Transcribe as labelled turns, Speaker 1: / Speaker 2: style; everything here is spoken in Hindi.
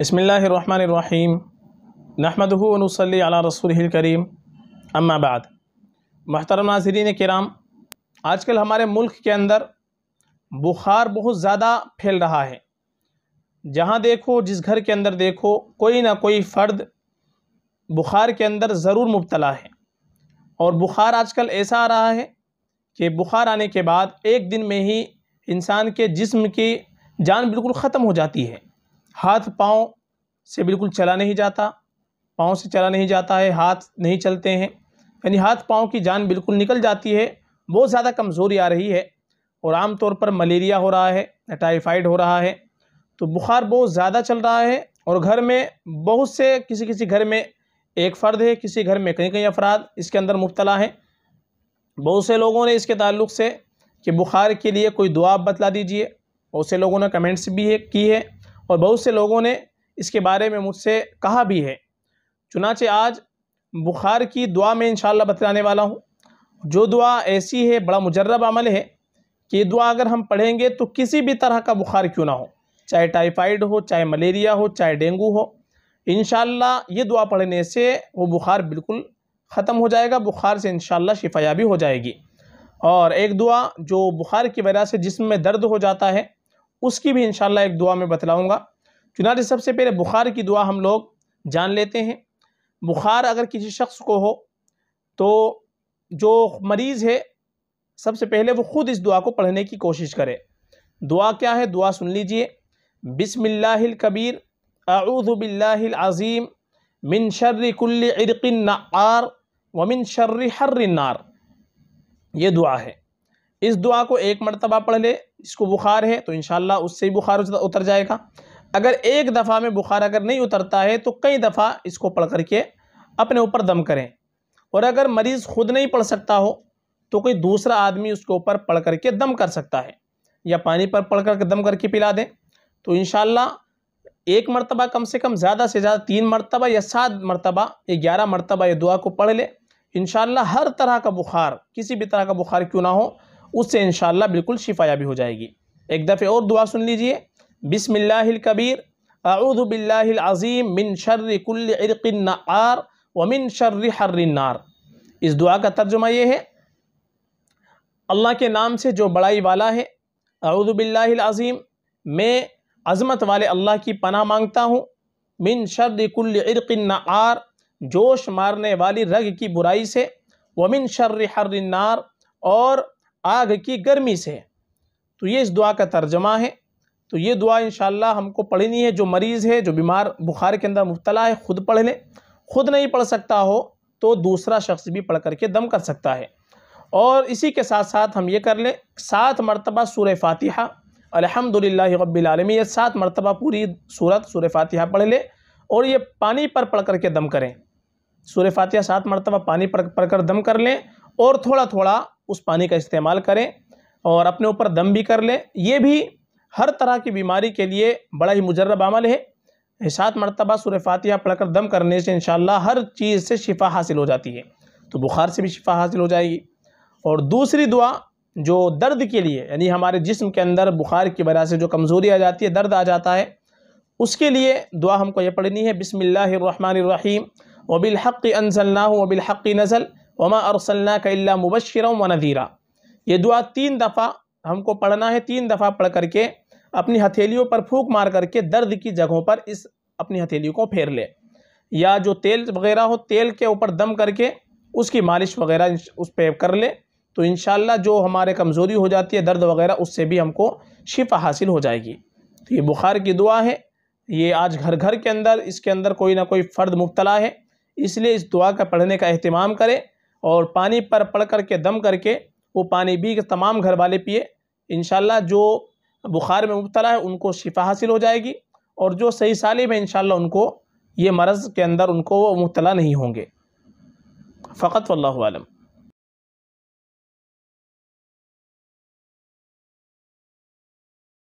Speaker 1: बसमीम नहमदूनसली अला रसूल करीम अम्माबाद महतरम नाजरीन कराम आजकल हमारे मुल्क के अंदर बुखार बहुत ज़्यादा फैल रहा है जहाँ देखो जिस घर के अंदर देखो कोई ना कोई फ़र्द बुखार के अंदर ज़रूर मुबतला है और बुखार आजकल ऐसा आ रहा है कि बुखार आने के बाद एक दिन में ही इंसान के जिस्म की जान बिल्कुल ख़त्म हो जाती है हाथ पाँव से बिल्कुल चला नहीं जाता पाँव से चला नहीं जाता है हाथ नहीं चलते हैं यानी हाथ पाँव की जान बिल्कुल निकल जाती है बहुत ज़्यादा कमज़ोरी आ रही है और आम तौर पर मलेरिया हो रहा है टाइफाइड हो रहा है तो बुखार बहुत ज़्यादा चल रहा है और घर में बहुत से किसी किसी घर में एक फ़र्द है किसी घर में कई कई अफराद इसके अंदर मुबतला हैं बहुत से लोगों ने इसके ताल्लुक से कि बुखार के लिए कोई दुआ बतला दीजिए बहुत से लोगों ने कमेंट्स भी है की है और बहुत से लोगों ने इसके बारे में मुझसे कहा भी है चुनाचे आज बुखार की दुआ में इन बतलाने वाला हूँ जो दुआ ऐसी है बड़ा मुजरब अमल है कि दुआ अगर हम पढ़ेंगे तो किसी भी तरह का बुखार क्यों ना हो चाहे टाइफाइड हो चाहे मलेरिया हो चाहे डेंगू हो इन ये दुआ पढ़ने से वो बुखार बिल्कुल ख़त्म हो जाएगा बुखार से इन शिफायाबी हो जाएगी और एक दुआ जो बुखार की वजह से जिसम में दर्द हो जाता है उसकी भी इन एक दुआ में बतलाऊँगा चुनाव सबसे पहले बुखार की दुआ हम लोग जान लेते हैं बुखार अगर किसी शख्स को हो तो जो मरीज़ है सबसे पहले वो ख़ुद इस दुआ को पढ़ने की कोशिश करे दुआ क्या है दुआ सुन लीजिए बिसमिल्ल कबीर आऊदबिल्लाहिल अज़ीम मिन शर्र कुल्ल इरकिन नार व मिन शर्र हर्र नार ये दुआ है इस दुआ को एक मरतबा पढ़ ले जिसको बुखार है तो इन उससे ही बुखार उतर जाएगा अगर एक दफ़ा में बुखार अगर नहीं उतरता है तो कई दफ़ा इसको पढ़ करके अपने ऊपर दम करें और अगर मरीज़ ख़ुद नहीं पढ़ सकता हो तो कोई दूसरा आदमी उसके ऊपर पढ़ करके दम कर सकता है या पानी पर पढ़ कर दम करके पिला दें तो इन एक मरतबा कम से कम ज़्यादा से ज़्यादा तीन मरतबा या सात मरतबा या ग्यारह मरतबा ये दुआ को पढ़ ले इन हर तरह का बुखार किसी भी तरह का बुखार क्यों ना हो उससे इन बिल्कुल शिफायाबी हो जाएगी एक दफ़े और दुआ सुन लीजिए बिसमिल्लाकबीर बिल्लाज़ीम मिन व वमिन शर्र हर्रनार इस दुआ का तर्जुमा ये है अल्लाह के नाम से जो बड़ाई वाला है बिल्लाज़ीम मैं अज़मत वाले अल्लाह की पना मांगता हूँ मिन आर जोश मारने वाली रग की बुराई से वमिन शर्र हर्रनार और आग की गर्मी से तो ये इस दुआ का तर्जमा है तो ये दुआ इन हमको पढ़नी है जो मरीज़ है जो बीमार बुखार के अंदर मुबतला है ख़ुद पढ़ लें ख़ुद नहीं पढ़ सकता हो तो दूसरा शख्स भी पढ़ करके दम कर सकता है और इसी के साथ साथ हम ये कर लें सात मरतबा सूर फातिहा अलहमदिल्ला रबालमी ये सात मरतबा पूरी सूरत सूर फातिहा पढ़ लें और ये पानी पर पढ़ करके दम करें सूर फातिहा सात मरतबा पानी पर पढ़ कर दम कर लें और थोड़ा थोड़ा उस पानी का इस्तेमाल करें और अपने ऊपर दम भी कर लें ये भी हर तरह की बीमारी के लिए बड़ा ही मुजरब अमल है सात मरतबा सूर्य पढ़ पढ़कर दम करने से इन हर चीज़ से शिफा हासिल हो जाती है तो बुखार से भी शिफा हासिल हो जाएगी और दूसरी दुआ जो दर्द के लिए यानी हमारे जिस्म के अंदर बुखार की वजह से जो कमज़ोरी आ जाती है दर्द आ जाता है उसके लिए दुआ हमको ये पढ़नी है बिसमीम वबिलहक़ हो वबिलहक़ नज़ल वमा अरसल्ला का मुबशर व नज़ीरा ये दुआ तीन दफ़ा हमको पढ़ना है तीन दफ़ा पढ़ करके अपनी हथेलियों पर फूक मार करके दर्द की जगहों पर इस अपनी हथेली को फेर ले या जो तेल वगैरह हो तेल के ऊपर दम करके उसकी मालिश वगैरह उस पर कर ले तो इन जो हमारे कमज़ोरी हो जाती है दर्द वगैरह उससे भी हमको शिफा हासिल हो जाएगी तो ये बुखार की दुआ है ये आज घर घर के अंदर इसके अंदर कोई ना कोई फ़र्द मुबतला है इसलिए इस दुआ का पढ़ने का अहतमाम करें और पानी पर पड़ कर के दम करके वो पानी भी तमाम घर वाले पिए इन जो बुखार में मुबतला है उनको शिफा हासिल हो जाएगी और जो सही साली में इन उनको ये मरज़ के अंदर उनको वो मुबतला नहीं होंगे फ़कत वल्लम